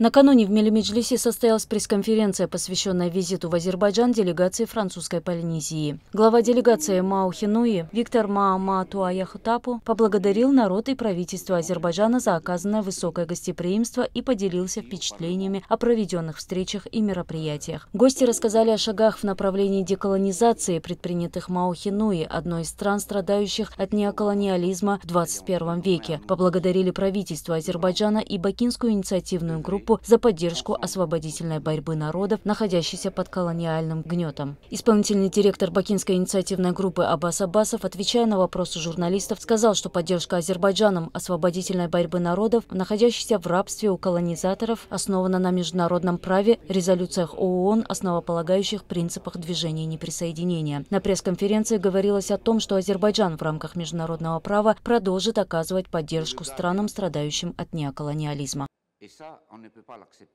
Накануне в Мелимеджлисе состоялась пресс-конференция, посвященная визиту в Азербайджан делегации французской Полинезии. Глава делегации Мау Хинуи Виктор Маама Туаяхатапу поблагодарил народ и правительство Азербайджана за оказанное высокое гостеприимство и поделился впечатлениями о проведенных встречах и мероприятиях. Гости рассказали о шагах в направлении деколонизации, предпринятых Мау Хинуи, одной из стран, страдающих от неоколониализма в 21 веке. Поблагодарили правительство Азербайджана и Бакинскую инициативную группу группу за поддержку освободительной борьбы народов, находящейся под колониальным гнетом. Исполнительный директор Бакинской инициативной группы Аббас Аббасов, отвечая на вопросы журналистов, сказал, что поддержка Азербайджаном освободительной борьбы народов, находящейся в рабстве у колонизаторов, основана на международном праве, резолюциях ООН, основополагающих принципах движения неприсоединения. На пресс-конференции говорилось о том, что Азербайджан в рамках международного права продолжит оказывать поддержку странам, страдающим от неоколониализма. Et ça, on ne peut pas l'accepter.